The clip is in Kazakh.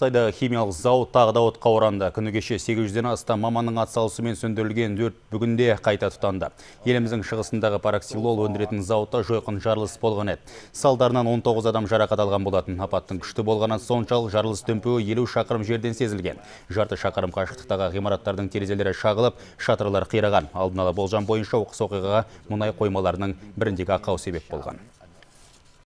Қытайда химиялық зауыт тағы да отқа оранды. Күні кеше 800-ден астам маманның атсалысымен сөндірілген өрт бүгінде қайта тұтанды. Еліміздің шығысындағы параксилол өндіретін зауытта жойқын жарылыс болған еді. Салдарынан 19 адам жарақат алған болатын. Апаттың күшті болғаны соншалық жарылыс дүмпуі елу шақырым жерден сезілген. Жарты шақырым қашықтықтағы ғимараттардың терезелері шағылып, шатырлар қираған. Алдын ала болжам бойынша оқыс оқиғаға мұнай қоймаларының біріндегі ақау себеп болған.